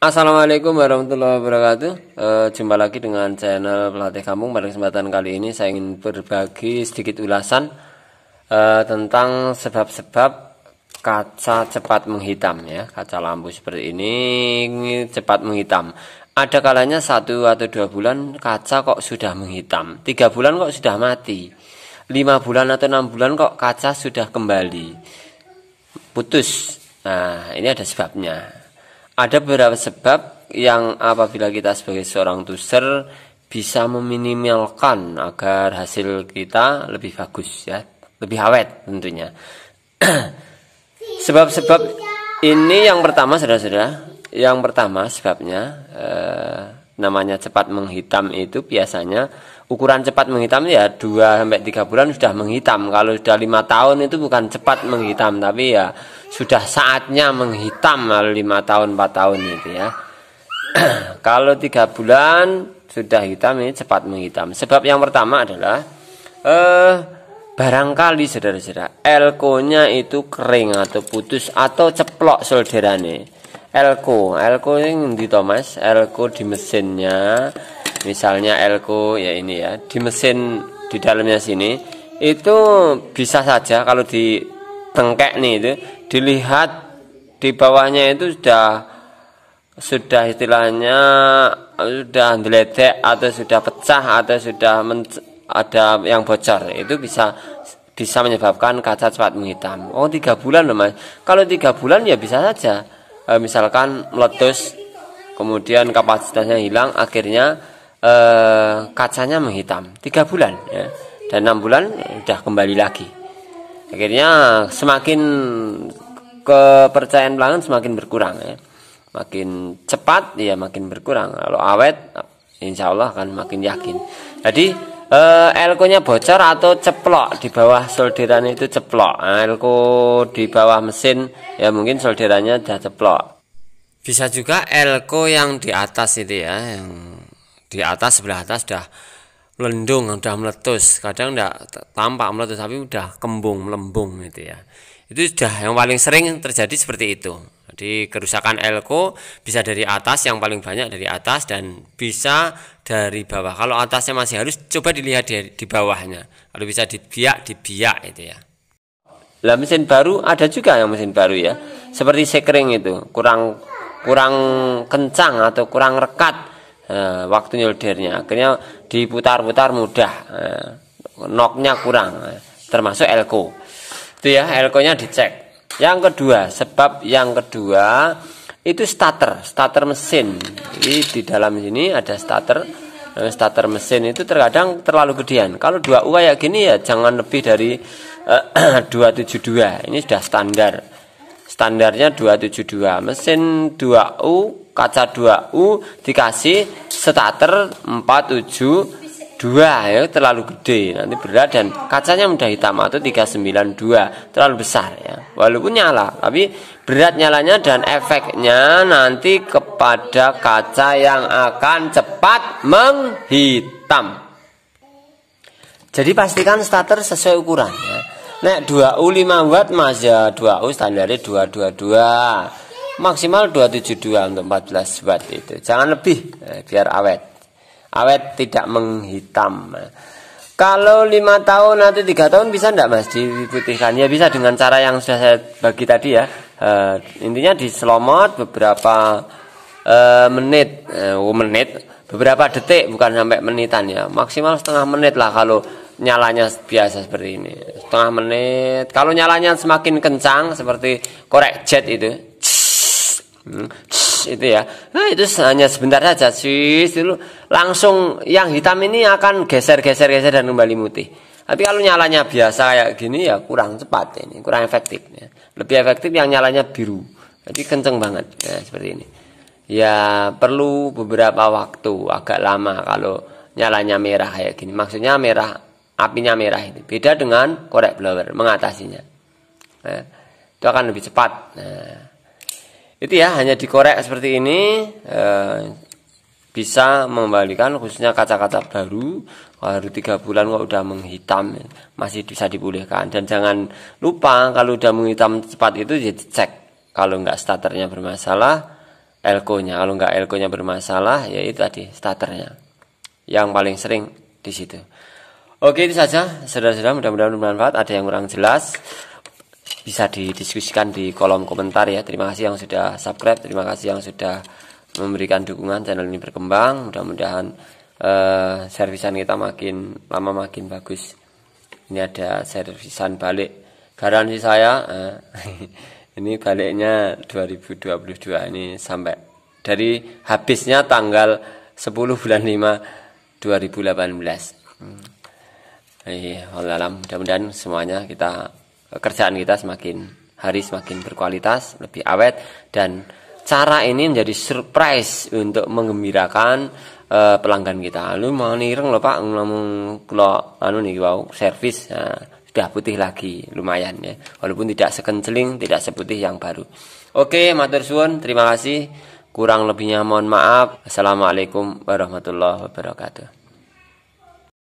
Assalamualaikum warahmatullahi wabarakatuh. E, jumpa lagi dengan channel pelatih kampung. Pada kesempatan kali ini saya ingin berbagi sedikit ulasan e, tentang sebab-sebab kaca cepat menghitam ya. Kaca lampu seperti ini, ini cepat menghitam. Ada kalanya satu atau dua bulan kaca kok sudah menghitam, tiga bulan kok sudah mati, lima bulan atau enam bulan kok kaca sudah kembali putus. Nah ini ada sebabnya ada beberapa sebab yang apabila kita sebagai seorang tuser bisa meminimalkan agar hasil kita lebih bagus ya, lebih awet tentunya. Sebab-sebab ini yang pertama saudara-saudara, yang pertama sebabnya eh, namanya cepat menghitam itu biasanya ukuran cepat menghitam ya 2 sampai 3 bulan sudah menghitam. Kalau sudah lima tahun itu bukan cepat menghitam tapi ya sudah saatnya menghitam kalau 5 tahun 4 tahun itu ya. kalau 3 bulan sudah hitam ini cepat menghitam. Sebab yang pertama adalah eh barangkali saudara-saudara elkonya itu kering atau putus atau ceplok solderannya elko elko yang di Thomas elko di mesinnya misalnya elko ya ini ya di mesin di dalamnya sini itu bisa saja kalau di tengkek nih itu dilihat di bawahnya itu sudah sudah istilahnya sudah diledek atau sudah pecah atau sudah men, ada yang bocor itu bisa bisa menyebabkan kaca cepat menghitam. Oh tiga bulan loh mas. Kalau tiga bulan ya bisa saja e, misalkan meletus kemudian kapasitasnya hilang akhirnya e, kacanya menghitam tiga bulan ya. dan enam bulan sudah ya, kembali lagi akhirnya semakin kepercayaan pelanggan semakin berkurang ya makin cepat ya makin berkurang kalau awet insya Allah akan makin yakin jadi uh, nya bocor atau ceplok di bawah solderan itu ceplok nah, elko di bawah mesin ya mungkin solderannya sudah ceplok bisa juga elko yang di atas itu ya yang di atas sebelah atas sudah lendung, sudah meletus kadang tidak tampak meletus tapi sudah kembung melembung gitu ya itu sudah yang paling sering terjadi seperti itu jadi kerusakan elko bisa dari atas yang paling banyak dari atas dan bisa dari bawah. Kalau atasnya masih halus coba dilihat di, di bawahnya. Kalau bisa dibiak dibiak itu ya. Lah mesin baru ada juga yang mesin baru ya. Seperti sekring itu kurang kurang kencang atau kurang rekat eh, waktu nyoldernya. Akhirnya diputar-putar mudah. Eh, noknya kurang eh, termasuk elko. Itu ya elkonya dicek. Yang kedua, sebab yang kedua itu starter, starter mesin. Jadi di dalam sini ada starter nah, starter mesin itu terkadang terlalu gedean. Kalau dua u kayak gini ya jangan lebih dari eh, 272. Ini sudah standar. Standarnya 272. Mesin 2U, kaca 2U dikasih starter 47 dua ya terlalu gede nanti berat dan kacanya mudah hitam atau 392 terlalu besar ya walaupun nyala tapi berat nyalanya dan efeknya nanti kepada kaca yang akan cepat menghitam jadi pastikan starter sesuai ukuran ya. Nek 2U 5 watt mas ya 2U standarnya 222 maksimal 272 untuk 14 watt itu jangan lebih eh, biar awet awet tidak menghitam kalau lima tahun atau tiga tahun bisa enggak mas diputihkan ya bisa dengan cara yang sudah saya bagi tadi ya uh, intinya diselomot beberapa uh, menit uh, menit beberapa detik bukan sampai menitan ya maksimal setengah menit lah kalau nyalanya biasa seperti ini setengah menit kalau nyalanya semakin kencang seperti korek jet itu Hmm. itu ya. Nah, itu hanya sebentar saja sih dulu langsung yang hitam ini akan geser-geser geser dan kembali mutih Tapi kalau nyalanya biasa kayak gini ya kurang cepat ini, kurang efektif ya. Lebih efektif yang nyalanya biru. Jadi kenceng banget ya, seperti ini. Ya perlu beberapa waktu agak lama kalau nyalanya merah kayak gini. Maksudnya merah apinya merah ini. beda dengan korek blower mengatasinya. Nah, itu akan lebih cepat. Nah, itu ya hanya dikorek seperti ini e, bisa membalikan khususnya kaca-kaca baru baru tiga bulan kok udah menghitam masih bisa dipulihkan dan jangan lupa kalau udah menghitam cepat itu jadi ya cek kalau nggak starternya bermasalah elko-nya kalau nggak elko-nya bermasalah ya itu tadi starternya yang paling sering di situ oke itu saja saudara-saudara mudah-mudahan bermanfaat ada yang kurang jelas bisa didiskusikan di kolom komentar ya. Terima kasih yang sudah subscribe, terima kasih yang sudah memberikan dukungan channel ini berkembang. Mudah-mudahan eh, servisan kita makin lama makin bagus. Ini ada servisan balik. Garansi saya uh, ini baliknya 2022 ini sampai dari habisnya tanggal 10 bulan 5 2018. Hmm. Eh, mudah-mudahan semuanya kita kerjaan kita semakin hari semakin berkualitas, lebih awet dan cara ini menjadi surprise untuk menggembirakan uh, eh, pelanggan kita. Lu mau nireng loh Pak ngomong kalau anu nih wow servis nah, sudah putih lagi lumayan ya. Walaupun tidak sekenceling, tidak seputih yang baru. Oke, matur suwun, terima kasih. Kurang lebihnya mohon maaf. Assalamualaikum warahmatullahi wabarakatuh.